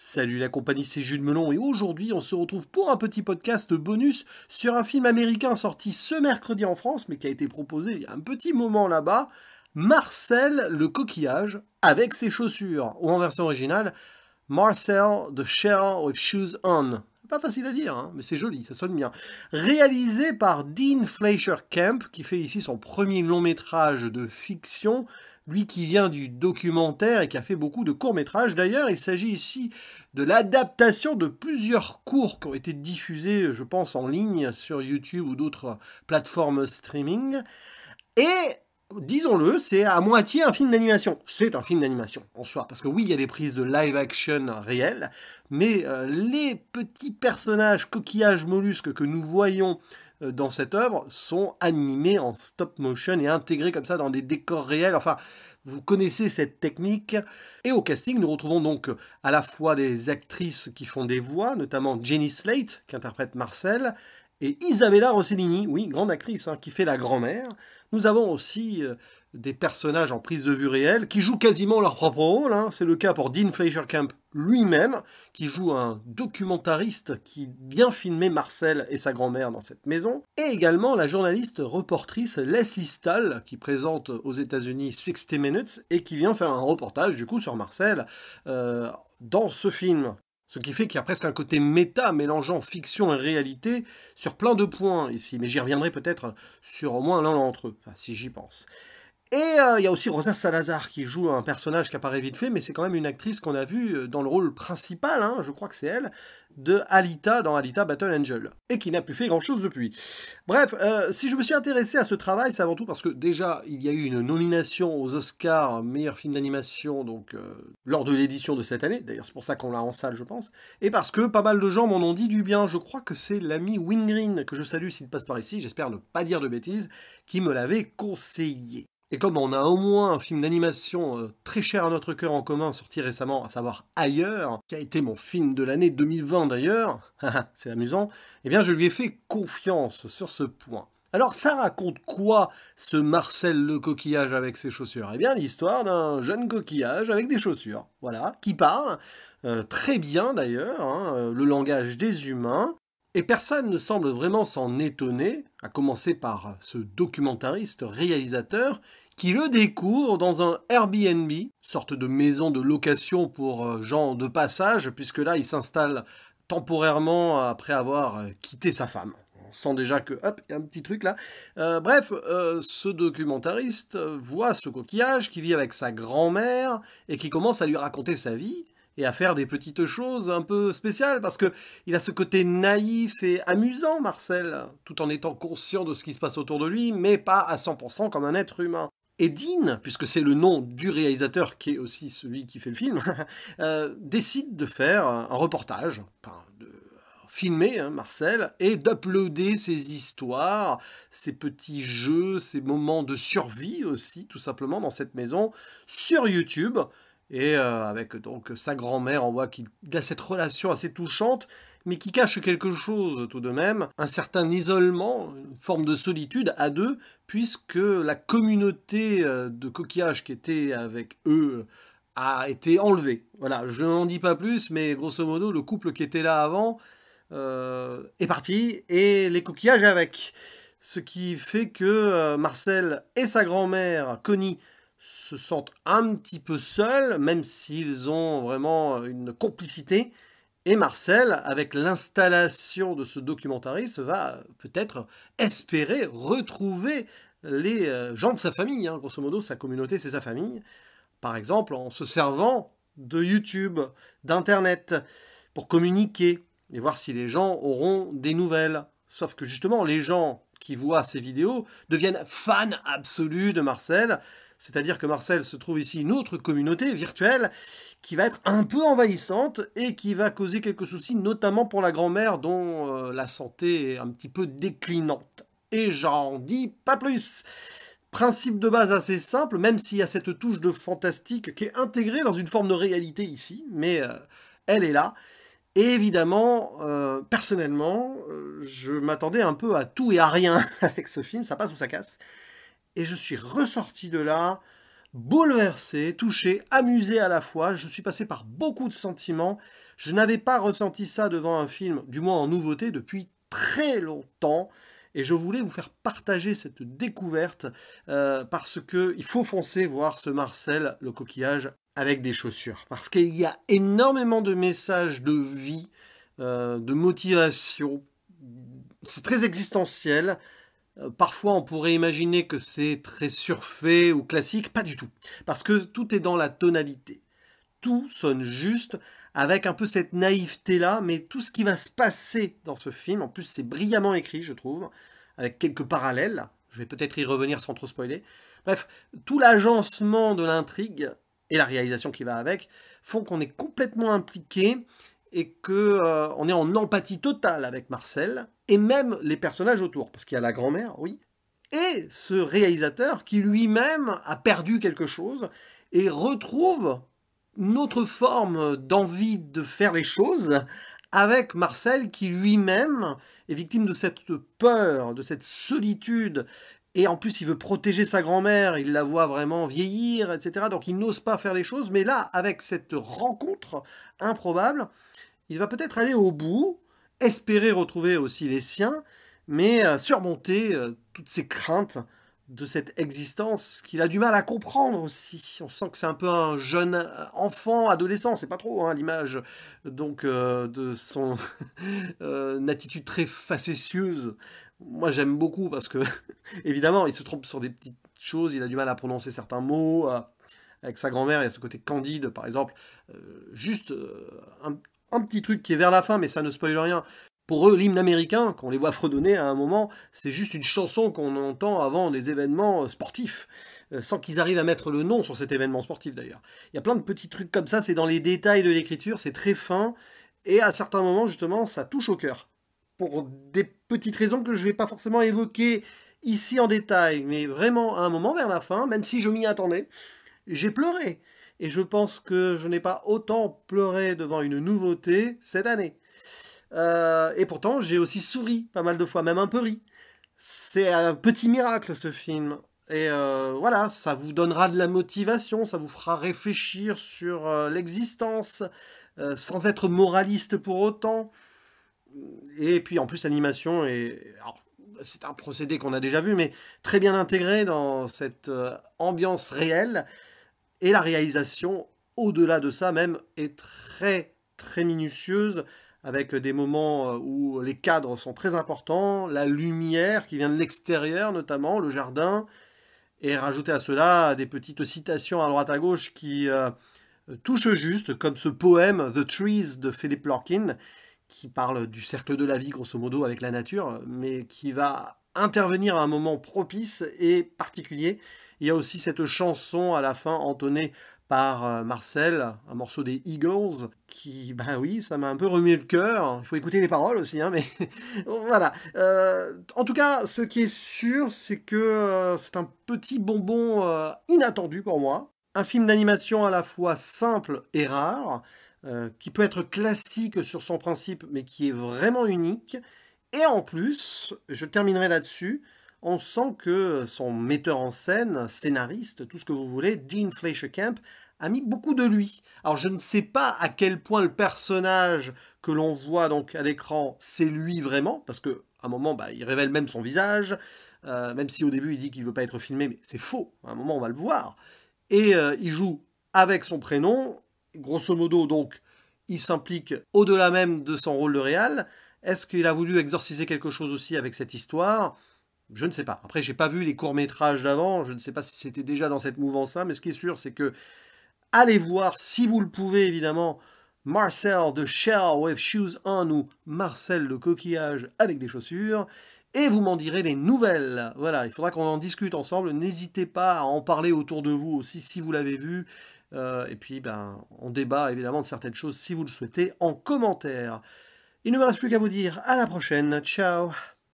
Salut la compagnie, c'est Jules Melon et aujourd'hui on se retrouve pour un petit podcast bonus sur un film américain sorti ce mercredi en France mais qui a été proposé il y a un petit moment là-bas, Marcel le coquillage avec ses chaussures ou en version originale Marcel the Shell with Shoes On. Pas facile à dire, hein, mais c'est joli, ça sonne bien. Réalisé par Dean Fleischer Kemp, qui fait ici son premier long métrage de fiction, lui qui vient du documentaire et qui a fait beaucoup de courts-métrages. D'ailleurs, il s'agit ici de l'adaptation de plusieurs cours qui ont été diffusés, je pense, en ligne sur YouTube ou d'autres plateformes streaming. Et disons-le, c'est à moitié un film d'animation. C'est un film d'animation en soi, parce que oui, il y a des prises de live action réelles, mais euh, les petits personnages coquillages mollusques que nous voyons euh, dans cette œuvre sont animés en stop motion et intégrés comme ça dans des décors réels. Enfin, vous connaissez cette technique. Et au casting, nous retrouvons donc euh, à la fois des actrices qui font des voix, notamment Jenny Slate, qui interprète Marcel, et Isabella Rossellini, oui, grande actrice, hein, qui fait la grand-mère. Nous avons aussi euh, des personnages en prise de vue réelle qui jouent quasiment leur propre rôle. Hein. C'est le cas pour Dean Fleischer Camp lui-même, qui joue un documentariste qui bien filmait Marcel et sa grand-mère dans cette maison, et également la journaliste reportrice Leslie Stahl, qui présente aux États-Unis 60 Minutes et qui vient faire un reportage du coup sur Marcel euh, dans ce film. Ce qui fait qu'il y a presque un côté méta mélangeant fiction et réalité sur plein de points ici, mais j'y reviendrai peut-être sur au moins l'un d'entre eux, si j'y pense. Et euh, il y a aussi Rosa Salazar qui joue un personnage qui apparaît vite fait, mais c'est quand même une actrice qu'on a vue euh, dans le rôle principal, hein, je crois que c'est elle, de Alita dans Alita Battle Angel, et qui n'a plus fait grand-chose depuis. Bref, euh, si je me suis intéressé à ce travail, c'est avant tout parce que déjà, il y a eu une nomination aux Oscars meilleur film d'animation donc lors de l'édition de cette année, d'ailleurs c'est pour ça qu'on l'a en salle je pense, et parce que pas mal de gens m'en ont dit du bien, je crois que c'est l'ami Wingreen, que je salue s'il passe par ici, j'espère ne pas dire de bêtises, qui me l'avait conseillé. Et comme on a au moins un film d'animation euh, très cher à notre cœur en commun sorti récemment, à savoir Ailleurs, qui a été mon film de l'année 2020 d'ailleurs, c'est amusant, eh bien je lui ai fait confiance sur ce point. Alors ça raconte quoi ce Marcel le coquillage avec ses chaussures Eh bien l'histoire d'un jeune coquillage avec des chaussures, voilà, qui parle, euh, très bien d'ailleurs, hein, euh, le langage des humains, et personne ne semble vraiment s'en étonner, à commencer par ce documentariste réalisateur qui le découvre dans un Airbnb, sorte de maison de location pour euh, gens de passage, puisque là il s'installe temporairement après avoir euh, quitté sa femme. On sent déjà que, hop, il y a un petit truc là. Euh, bref, ce documentariste voit ce coquillage qui vit avec sa grand-mère et qui commence à lui raconter sa vie et à faire des petites choses un peu spéciales, parce qu'il a ce côté naïf et amusant, Marcel, tout en étant conscient de ce qui se passe autour de lui, mais pas à 100% comme un être humain. Et puisque c'est le nom du réalisateur qui est aussi celui qui fait le film, euh, décide de faire un reportage, de filmer hein, Marcel, et d'uploader ses histoires, ses petits jeux, ses moments de survie aussi, tout simplement, dans cette maison, sur YouTube, et euh, avec donc sa grand-mère, on voit qu'il a cette relation assez touchante, mais qui cache quelque chose tout de même, un certain isolement, une forme de solitude à deux, puisque la communauté euh, de coquillages qui était avec eux a été enlevée. Voilà, je n'en dis pas plus, mais grosso modo, le couple qui était là avant euh, est parti, et les coquillages avec. Ce qui fait que Marcel et sa grand-mère, Connie, se sentent un petit peu seuls, même s'ils ont vraiment une complicité. Et Marcel, avec l'installation de ce documentariste, va peut-être espérer retrouver les euh, gens de sa famille. Hein. Grosso modo, sa communauté, c'est sa famille. Par exemple, en se servant de YouTube, d'Internet, pour communiquer et voir si les gens auront des nouvelles. Sauf que justement, les gens qui voient ces vidéos deviennent fans absolus de Marcel c'est-à-dire que Marcel se trouve ici une autre communauté virtuelle qui va être un peu envahissante et qui va causer quelques soucis, notamment pour la grand-mère dont euh, la santé est un petit peu déclinante. Et j'en dis pas plus. Principe de base assez simple, même s'il y a cette touche de fantastique qui est intégrée dans une forme de réalité ici, mais euh, elle est là. Et évidemment, euh, personnellement, je m'attendais un peu à tout et à rien avec ce film, ça passe ou ça casse et je suis ressorti de là bouleversé, touché, amusé à la fois. Je suis passé par beaucoup de sentiments. Je n'avais pas ressenti ça devant un film, du moins en nouveauté, depuis très longtemps. Et je voulais vous faire partager cette découverte euh, parce qu'il faut foncer voir ce Marcel, le coquillage, avec des chaussures. Parce qu'il y a énormément de messages de vie, euh, de motivation. C'est très existentiel. Euh, parfois on pourrait imaginer que c'est très surfait ou classique, pas du tout, parce que tout est dans la tonalité. Tout sonne juste avec un peu cette naïveté-là, mais tout ce qui va se passer dans ce film, en plus c'est brillamment écrit je trouve, avec quelques parallèles, je vais peut-être y revenir sans trop spoiler, bref, tout l'agencement de l'intrigue et la réalisation qui va avec font qu'on est complètement impliqué et qu'on euh, est en empathie totale avec Marcel, et même les personnages autour, parce qu'il y a la grand-mère, oui, et ce réalisateur qui lui-même a perdu quelque chose et retrouve une autre forme d'envie de faire les choses avec Marcel qui lui-même est victime de cette peur, de cette solitude. Et en plus, il veut protéger sa grand-mère, il la voit vraiment vieillir, etc. Donc il n'ose pas faire les choses. Mais là, avec cette rencontre improbable, il va peut-être aller au bout, espérer retrouver aussi les siens, mais euh, surmonter euh, toutes ces craintes de cette existence qu'il a du mal à comprendre aussi. On sent que c'est un peu un jeune euh, enfant, adolescent, c'est pas trop hein, l'image donc de son attitude très facétieuse. Moi j'aime beaucoup parce que évidemment il se trompe sur des petites choses, il a du mal à prononcer certains mots. avec sa grand-mère, il y a ce côté candide, par exemple, juste un un, un petit truc qui est vers la fin, mais ça ne spoil rien. Pour eux, l'hymne américain, qu'on les voit fredonner à un moment, c'est juste une chanson qu'on entend avant des événements euh, sportifs, euh, sans qu'ils arrivent à mettre le nom sur cet événement sportif d'ailleurs. Il y a plein de petits trucs comme ça, c'est dans les détails de l'écriture, c'est très fin, et à certains moments, justement, ça touche au cœur. Pour des petites raisons que je ne vais pas forcément évoquer ici en détail, mais vraiment à un moment vers la fin, même si je m'y attendais, j'ai pleuré. Et je pense que je n'ai pas autant pleuré devant une nouveauté cette année. Euh, et pourtant, j'ai aussi souri pas mal de fois, même un peu ri. C'est un petit miracle ce film. Et euh, voilà, ça vous donnera de la motivation, ça vous fera réfléchir sur euh, l'existence, sans être moraliste pour autant. Et puis en plus, l'animation est... C'est un procédé qu'on a déjà vu, mais très bien intégré dans cette ambiance réelle. Et la réalisation, au-delà de ça même, est très très minutieuse, avec des moments euh, où les cadres sont très importants, la lumière qui vient de l'extérieur notamment, le jardin, et rajouter à cela des petites citations à droite à gauche qui euh, touchent juste, comme ce poème The Trees de Philip Larkin, qui parle du cercle de la vie grosso modo avec la nature, mais qui va intervenir à un moment propice et particulier. Il y a aussi cette chanson à la fin entonnée par euh, Marcel, un morceau des Eagles, qui, ben oui, ça m'a un peu remué le cœur. Il faut écouter les paroles aussi, hein, mais voilà. Euh, en tout cas, ce qui est sûr, c'est que euh, c'est un petit bonbon inattendu pour moi. Un film d'animation à la fois simple et rare, qui peut être classique sur son principe, mais qui est vraiment unique, et en plus, je terminerai là-dessus, on sent que son metteur en scène, scénariste, tout ce que vous voulez, Dean Fleischer Camp, a mis beaucoup de lui. Alors je ne sais pas à quel point le personnage que l'on voit donc à l'écran, c'est lui vraiment, parce que à un moment, bah, il révèle même son visage, euh, même si au début il dit qu'il ne veut pas être filmé, mais c'est faux. À un moment, on va le voir. Et euh, il joue avec son prénom, grosso modo donc, il s'implique au-delà même de son rôle de réal. Est-ce qu'il a voulu exorciser quelque chose aussi avec cette histoire je ne sais pas. Après, j'ai pas vu les courts-métrages d'avant, je ne sais pas si c'était déjà dans cette mouvance-là, mais ce qui est sûr, c'est que allez voir, si vous le pouvez, évidemment, Marcel de Shell with Shoes On ou Marcel de coquillage avec des chaussures, et vous m'en direz des nouvelles. Voilà, il faudra qu'on en discute ensemble. N'hésitez pas à en parler autour de vous aussi si vous l'avez vu. Euh, et puis, ben, on débat évidemment de certaines choses si vous le souhaitez en commentaire. Il ne me reste plus qu'à vous dire à la prochaine. Ciao